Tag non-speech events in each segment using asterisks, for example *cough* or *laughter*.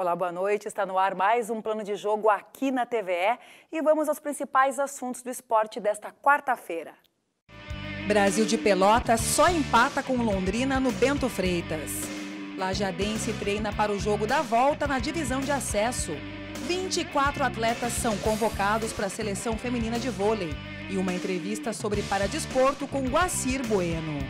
Olá, boa noite. Está no ar mais um plano de jogo aqui na TVE e vamos aos principais assuntos do esporte desta quarta-feira. Brasil de Pelotas só empata com Londrina no Bento Freitas. Lajadense treina para o jogo da volta na divisão de acesso. 24 atletas são convocados para a seleção feminina de vôlei e uma entrevista sobre paradesporto com Guacir Bueno.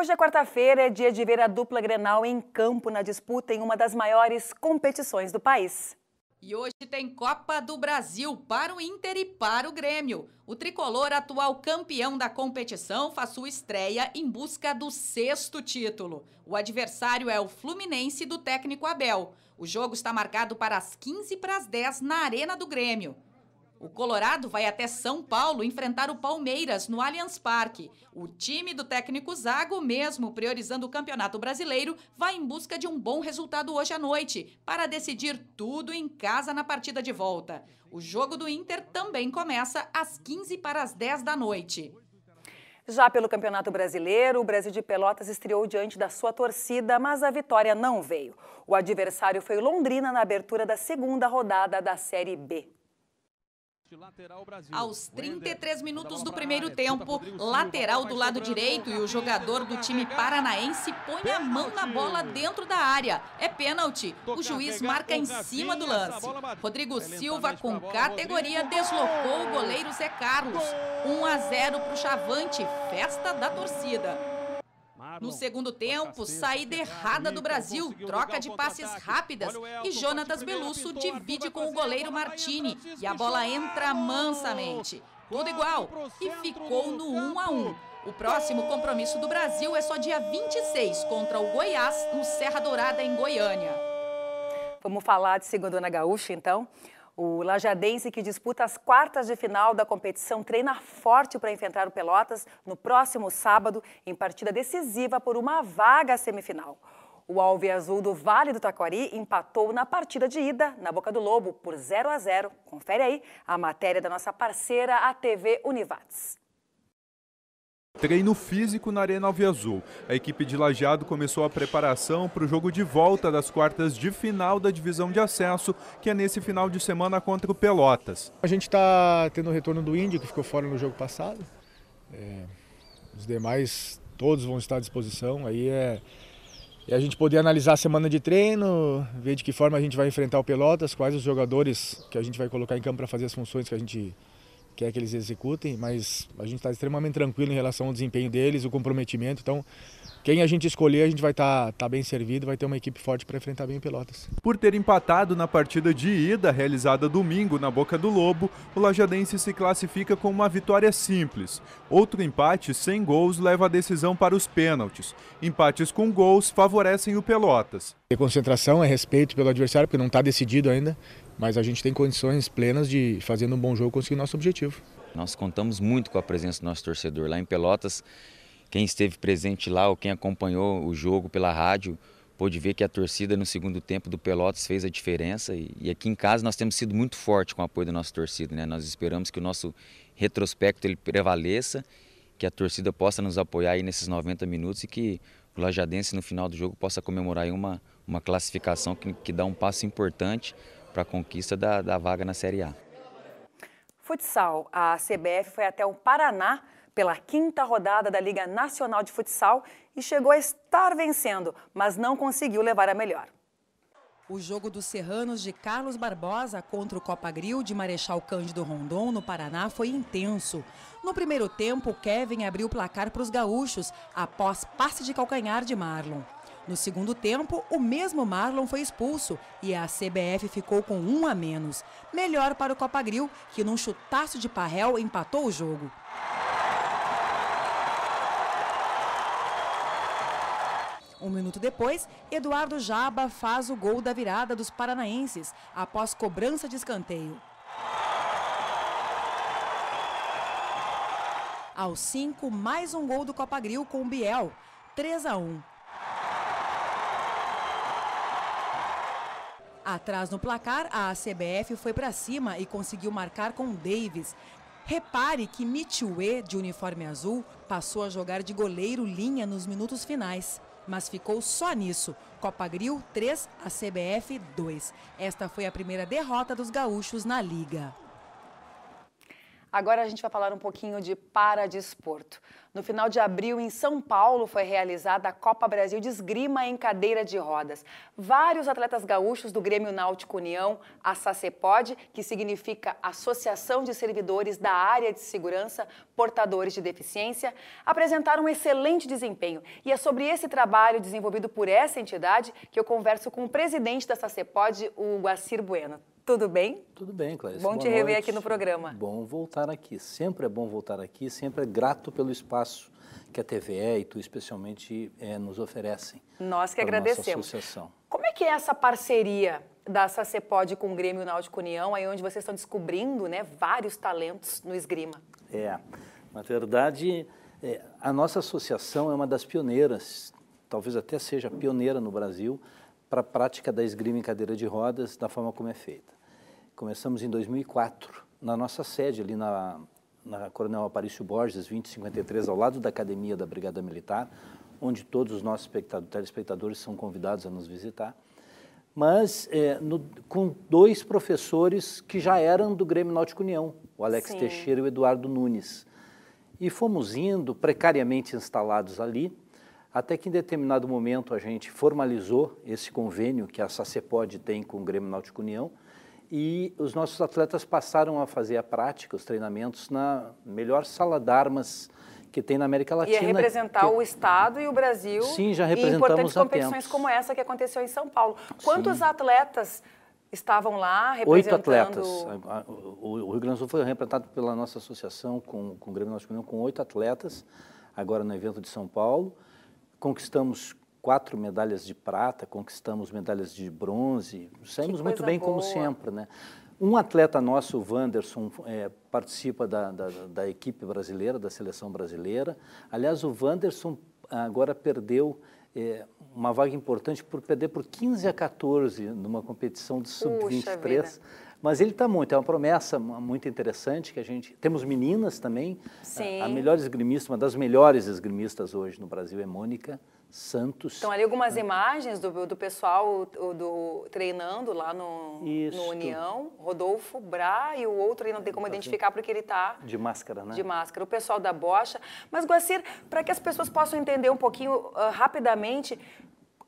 Hoje é quarta-feira, é dia de ver a dupla Grenal em campo na disputa em uma das maiores competições do país. E hoje tem Copa do Brasil para o Inter e para o Grêmio. O tricolor, atual campeão da competição, faz sua estreia em busca do sexto título. O adversário é o Fluminense do técnico Abel. O jogo está marcado para as 15 para as 10 na Arena do Grêmio. O Colorado vai até São Paulo enfrentar o Palmeiras no Allianz Parque. O time do técnico Zago, mesmo priorizando o Campeonato Brasileiro, vai em busca de um bom resultado hoje à noite para decidir tudo em casa na partida de volta. O jogo do Inter também começa às 15 para as 10 da noite. Já pelo Campeonato Brasileiro, o Brasil de Pelotas estreou diante da sua torcida, mas a vitória não veio. O adversário foi Londrina na abertura da segunda rodada da Série B. Aos 33 minutos do primeiro tempo, lateral do lado direito e o jogador do time paranaense põe a mão na bola dentro da área. É pênalti. O juiz marca em cima do lance. Rodrigo Silva, com categoria, deslocou o goleiro Zé Carlos. 1 a 0 para o Chavante, festa da torcida. No segundo tempo, saída errada do Brasil, troca de passes rápidas e Jonatas Belusso divide com o goleiro Martini e a bola entra mansamente. Tudo igual e ficou no 1 a 1. O próximo compromisso do Brasil é só dia 26 contra o Goiás no Serra Dourada em Goiânia. Vamos falar de Segundona Gaúcha então. O Lajadense, que disputa as quartas de final da competição, treina forte para enfrentar o Pelotas no próximo sábado, em partida decisiva por uma vaga semifinal. O Alve Azul do Vale do Taquari empatou na partida de ida, na Boca do Lobo, por 0 a 0. Confere aí a matéria da nossa parceira, a TV Univates. Treino físico na Arena Azul. A equipe de Lajeado começou a preparação para o jogo de volta das quartas de final da divisão de acesso, que é nesse final de semana contra o Pelotas. A gente está tendo o retorno do Índio, que ficou fora no jogo passado. É, os demais, todos vão estar à disposição. Aí é, é a gente poder analisar a semana de treino, ver de que forma a gente vai enfrentar o Pelotas, quais os jogadores que a gente vai colocar em campo para fazer as funções que a gente quer que eles executem, mas a gente está extremamente tranquilo em relação ao desempenho deles, o comprometimento. Então, quem a gente escolher, a gente vai estar tá, tá bem servido, vai ter uma equipe forte para enfrentar bem o Pelotas. Por ter empatado na partida de ida, realizada domingo na Boca do Lobo, o Lajadense se classifica com uma vitória simples. Outro empate sem gols leva a decisão para os pênaltis. Empates com gols favorecem o Pelotas. É concentração, é respeito pelo adversário, porque não está decidido ainda. Mas a gente tem condições plenas de, fazendo um bom jogo, conseguir nosso objetivo. Nós contamos muito com a presença do nosso torcedor lá em Pelotas. Quem esteve presente lá ou quem acompanhou o jogo pela rádio pôde ver que a torcida no segundo tempo do Pelotas fez a diferença e, aqui em casa nós temos sido muito forte com o apoio da nossa torcida, né? Nós esperamos que o nosso retrospecto ele prevaleça, que a torcida possa nos apoiar aí nesses 90 minutos e que o Lajadense no final do jogo possa comemorar uma uma classificação que, que dá um passo importante para a conquista da, da vaga na Série A. Futsal. A CBF foi até o Paraná pela quinta rodada da Liga Nacional de Futsal e chegou a estar vencendo, mas não conseguiu levar a melhor. O jogo dos Serranos de Carlos Barbosa contra o Copa Grill de Marechal Cândido Rondon, no Paraná, foi intenso. No primeiro tempo, Kevin abriu o placar para os gaúchos, após passe de calcanhar de Marlon. No segundo tempo, o mesmo Marlon foi expulso e a CBF ficou com um a menos. Melhor para o Copa que num chutaço de parrel empatou o jogo. Um minuto depois, Eduardo Jaba faz o gol da virada dos paranaenses, após cobrança de escanteio. Aos 5, mais um gol do Copa com o Biel, 3 a 1. Atrás no placar, a CBF foi para cima e conseguiu marcar com Davis. Repare que Michue, de uniforme azul, passou a jogar de goleiro linha nos minutos finais. Mas ficou só nisso. Copa Gril 3, a CBF 2. Esta foi a primeira derrota dos gaúchos na Liga. Agora a gente vai falar um pouquinho de paradesporto. No final de abril, em São Paulo, foi realizada a Copa Brasil de Esgrima em cadeira de rodas. Vários atletas gaúchos do Grêmio Náutico União, a SACEPOD, que significa Associação de Servidores da Área de Segurança Portadores de Deficiência, apresentaram um excelente desempenho. E é sobre esse trabalho desenvolvido por essa entidade que eu converso com o presidente da SACEPOD, o Guacir Bueno. Tudo bem? Tudo bem, Clarice. Bom Boa te rever aqui no programa. Bom voltar aqui. Sempre é bom voltar aqui, sempre é grato pelo espaço que a TVE é e tu especialmente é, nos oferecem. Nós que agradecemos. associação. Como é que é essa parceria da Sacepod com o Grêmio Náutico União, aí onde vocês estão descobrindo né, vários talentos no esgrima? É, na verdade, é, a nossa associação é uma das pioneiras, talvez até seja pioneira no Brasil, para a prática da esgrima em cadeira de rodas da forma como é feita. Começamos em 2004, na nossa sede ali na, na Coronel Aparício Borges, 2053, ao lado da Academia da Brigada Militar, onde todos os nossos telespectadores são convidados a nos visitar, mas é, no, com dois professores que já eram do Grêmio Náutico União, o Alex Sim. Teixeira e o Eduardo Nunes. E fomos indo, precariamente instalados ali, até que em determinado momento a gente formalizou esse convênio que a SACEPOD tem com o Grêmio Náutico União e os nossos atletas passaram a fazer a prática, os treinamentos, na melhor sala de armas que tem na América Latina. E é representar que... o Estado e o Brasil. Sim, já representamos importantes competições como essa que aconteceu em São Paulo. Quantos Sim. atletas estavam lá representando... Oito atletas. O Rio Grande do Sul foi representado pela nossa associação com, com o Grêmio Náutico União com oito atletas, agora no evento de São Paulo conquistamos quatro medalhas de prata, conquistamos medalhas de bronze, saímos muito bem boa. como sempre, né? Um atleta nosso, o Wanderson, é, participa da, da, da, equipe brasileira, da seleção brasileira. Aliás, o Wanderson agora perdeu é, uma vaga importante por perder por 15 a 14 numa competição de sub-23 mas ele está muito, é uma promessa muito interessante que a gente... Temos meninas também. Sim. A, a melhor esgrimista, uma das melhores esgrimistas hoje no Brasil é Mônica Santos. Então, ali algumas né? imagens do, do pessoal do, do, treinando lá no, no, União. Rodolfo Bra e o outro aí não tem como identificar porque ele está... De máscara, né? De máscara. O pessoal da bocha. Mas, Guacir, para que as pessoas possam entender um pouquinho uh, rapidamente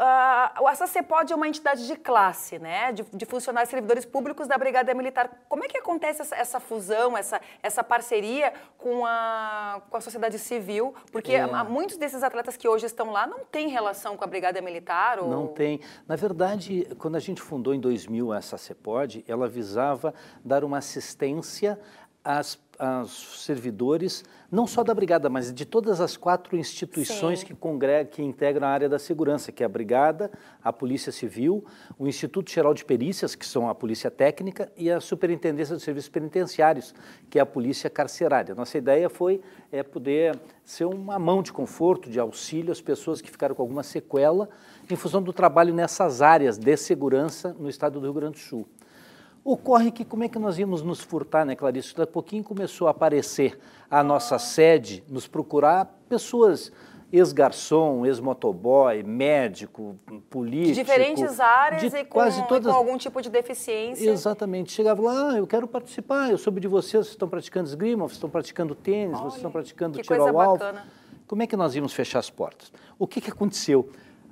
Uh, ah, a SACEPOD é uma entidade de classe, né? De, de, funcionários servidores públicos da Brigada Militar. Como é que acontece essa, essa fusão, essa, essa parceria com a, com a sociedade civil? Porque é. muitos desses atletas que hoje estão lá não têm relação com a Brigada Militar? Ou... Não tem. Na verdade, quando a gente fundou em 2000 a SACEPOD, ela visava dar uma assistência às aos servidores, não só da Brigada, mas de todas as quatro instituições Sim. que, congrega, que integram a área da segurança, que é a Brigada, a Polícia Civil, o Instituto Geral de Perícias, que são a Polícia Técnica, e a Superintendência dos Serviços Penitenciários, que é a Polícia Carcerária. Nossa ideia foi é, poder ser uma mão de conforto, de auxílio às pessoas que ficaram com alguma sequela em função do trabalho nessas áreas de segurança no estado do Rio Grande do Sul. Ocorre que como é que nós íamos nos furtar, né, Clarice? Daqui a pouquinho começou a aparecer a nossa sede, nos procurar pessoas, ex-garçom, ex-motoboy, médico, político. Diferentes áreas e com, todas... E com algum tipo de deficiência. Exatamente. Chegava lá, ah, eu quero participar, eu soube de vocês, vocês estão praticando esgrima, vocês estão praticando tênis, Olha, vocês estão praticando tiro ao alvo. Como é que nós íamos fechar as portas? O que, que aconteceu?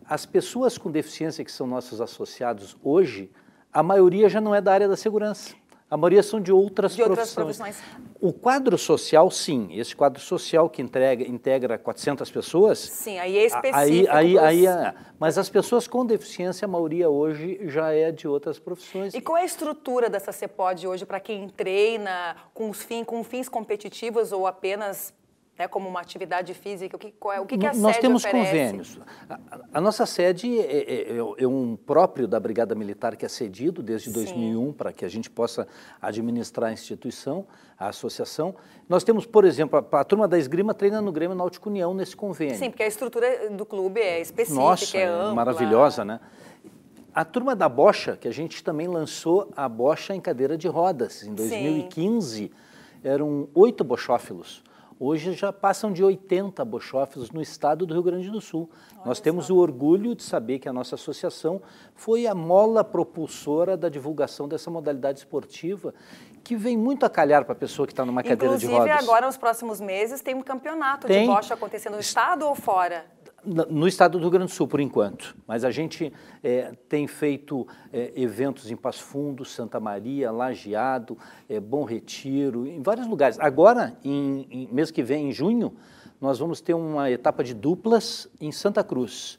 As pessoas com deficiência que são nossos associados hoje, a maioria já não é da área da segurança. A maioria são de outras, de outras profissões. O quadro social, sim. Esse quadro social que entrega, integra 400 pessoas. Sim, aí é específico. Aí, aí, dos... É. aí mas as pessoas com deficiência, a maioria hoje já é de outras profissões. E qual é a estrutura dessa CEPOD hoje para quem treina com, os fim, com fins competitivos ou apenas né, como uma atividade física? O que, qual é, o que, que a Nós temos oferece? convênios. A, a, nossa sede é é, é, é, é, um próprio da Brigada Militar que é cedido desde 2001 para que a gente possa administrar a instituição, a associação. Nós temos, por exemplo, a, a turma da esgrima treina no Grêmio Náutico União nesse convênio. Sim, porque a estrutura do clube é específica, nossa, é, é ampla. maravilhosa, né? A turma da bocha, que a gente também lançou a bocha em cadeira de rodas em 2015, Sim. eram oito bochófilos. Hoje já passam de 80 bochófilos no estado do Rio Grande do Sul. Olha Nós temos só. o orgulho de saber que a nossa associação foi a mola propulsora da divulgação dessa modalidade esportiva, que vem muito a calhar para a pessoa que está numa Inclusive, cadeira de rodas. Inclusive, agora nos próximos meses tem um campeonato tem. de bocha acontecendo no estado ou fora? no estado do Rio Grande do Sul, por enquanto, mas a gente é, tem feito é, eventos em Passo Fundo, Santa Maria, Lajeado, é, Bom Retiro, em vários lugares. Agora, em, em, mês que vem, em junho, nós vamos ter uma etapa de duplas em Santa Cruz.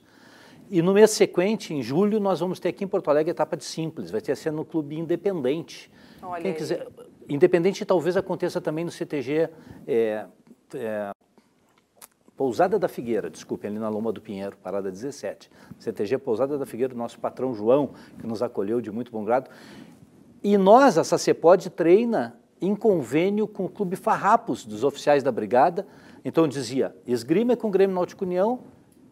E no mês sequente, em julho, nós vamos ter aqui em Porto Alegre a etapa de simples, vai ter sendo no Clube Independente. Olha Quem quiser, Independente talvez aconteça também no CTG. É, é, Pousada da Figueira, desculpe, ali na Loma do Pinheiro, parada 17. CTG Pousada da Figueira, nosso patrão João, que nos acolheu de muito bom grado. E nós, a Sacepod, treina em convênio com o Clube Farrapos dos oficiais da Brigada. Então dizia, esgrima é com o Grêmio Náutico União,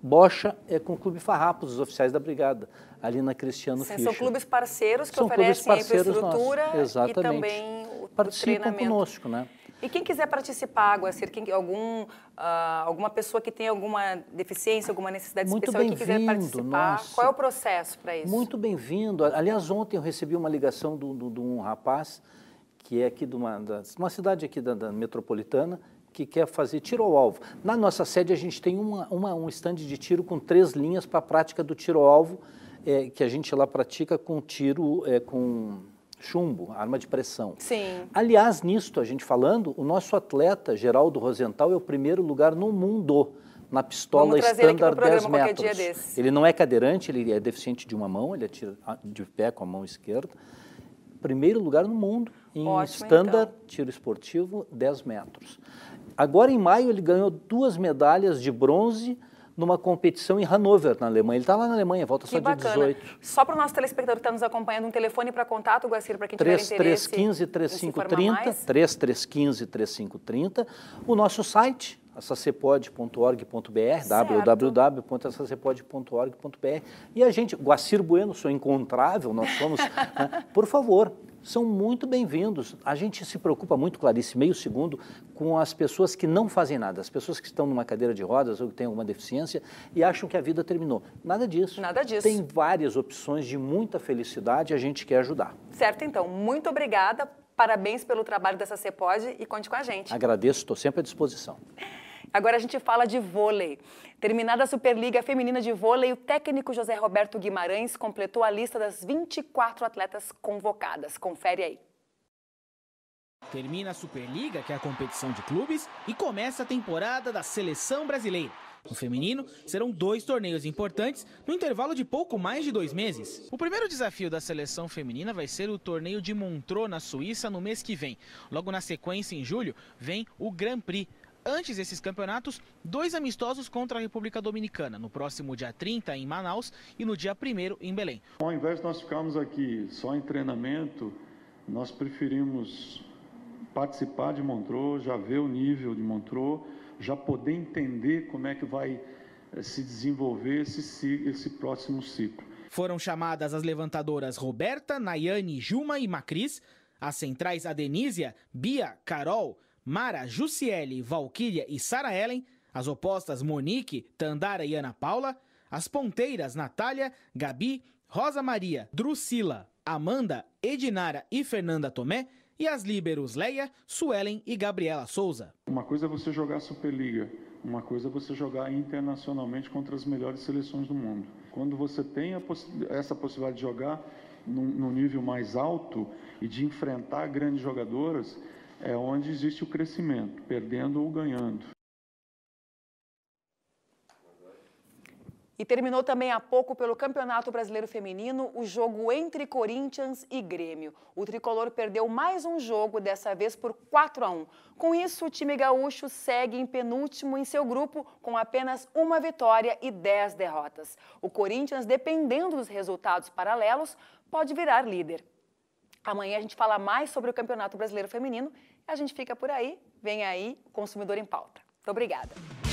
bocha é com o Clube Farrapos dos oficiais da Brigada, ali na Cristiano Sim, Fischer. São clubes parceiros que são oferecem parceiros a infraestrutura nossos, e também o, Participam o treinamento. conosco, né? E quem quiser participar, agora, ser quem, algum, uh, alguma pessoa que tem alguma deficiência, alguma necessidade Muito especial e que quiser participar, nossa. qual é o processo para isso? Muito bem-vindo. Aliás, ontem eu recebi uma ligação de um rapaz que é aqui de uma, da, uma cidade aqui da, da metropolitana, que quer fazer tiro ao alvo. Na nossa sede, a gente tem uma, uma um estande de tiro com três linhas para a prática do tiro ao alvo, é, que a gente lá pratica com tiro, é, com chumbo, arma de pressão. Sim. Aliás, nisto a gente falando, o nosso atleta Geraldo Rosenthal é o primeiro lugar no mundo na pistola estándar 10 metros. Ele não é cadeirante, ele é deficiente de uma mão, ele atira ah, de pé com a mão esquerda. Primeiro lugar no mundo em estándar então. tiro esportivo 10 metros. Agora em maio ele ganhou duas medalhas de bronze numa competição em Hannover, na Alemanha. Ele está lá na Alemanha, volta que só bacana. dia 18. Só para o nosso telespectador que está nos acompanhando, um telefone para contato, Guacir, para quem 3, tiver 3, interesse. 3315 3530. O nosso site, sacepod.org.br, www.sacepod.org.br. E a gente, Guacir Bueno, sou encontrável, nós somos. *laughs* né? Por favor, são muito bem-vindos. A gente se preocupa muito, Clarice, meio segundo, com as pessoas que não fazem nada, as pessoas que estão numa cadeira de rodas ou que têm alguma deficiência e acham que a vida terminou. Nada disso. Nada disso. Tem várias opções de muita felicidade e a gente quer ajudar. Certo, então. Muito obrigada. Parabéns pelo trabalho dessa CEPOD e conte com a gente. Agradeço, estou sempre à disposição. Agora a gente fala de vôlei. Terminada a Superliga Feminina de Vôlei, o técnico José Roberto Guimarães completou a lista das 24 atletas convocadas. Confere aí. Termina a Superliga, que é a competição de clubes, e começa a temporada da seleção brasileira. No feminino, serão dois torneios importantes no intervalo de pouco mais de dois meses. O primeiro desafio da seleção feminina vai ser o torneio de Montreux, na Suíça, no mês que vem. Logo na sequência, em julho, vem o Grand Prix. Antes desses campeonatos, dois amistosos contra a República Dominicana, no próximo dia 30 em Manaus e no dia 1 em Belém. Ao invés de nós ficarmos aqui só em treinamento, nós preferimos participar de Montreux, já ver o nível de Montreux, já poder entender como é que vai eh, se desenvolver esse, esse próximo ciclo. Foram chamadas as levantadoras Roberta, Nayane, Juma e Macris, as centrais Adenísia, Bia, Carol, Mara, Jussiele, Valkyria e Sara Ellen, as opostas Monique, Tandara e Ana Paula, as ponteiras Natália, Gabi, Rosa Maria, Drusila, Amanda, Edinara e Fernanda Tomé e as líberos Leia, Suelen e Gabriela Souza. Uma coisa é você jogar Superliga, uma coisa é você jogar internacionalmente contra as melhores seleções do mundo. Quando você tem poss essa possibilidade de jogar no num nível mais alto e de enfrentar grandes jogadoras, é onde existe o crescimento, perdendo ou ganhando. E terminou também há pouco pelo Campeonato Brasileiro Feminino o jogo entre Corinthians e Grêmio. O tricolor perdeu mais um jogo, dessa vez por 4 a 1. Com isso, o time gaúcho segue em penúltimo em seu grupo, com apenas uma vitória e 10 derrotas. O Corinthians, dependendo dos resultados paralelos, pode virar líder. Amanhã a gente fala mais sobre o Campeonato Brasileiro Feminino. A gente fica por aí. Vem aí, Consumidor em Pauta. Muito obrigada.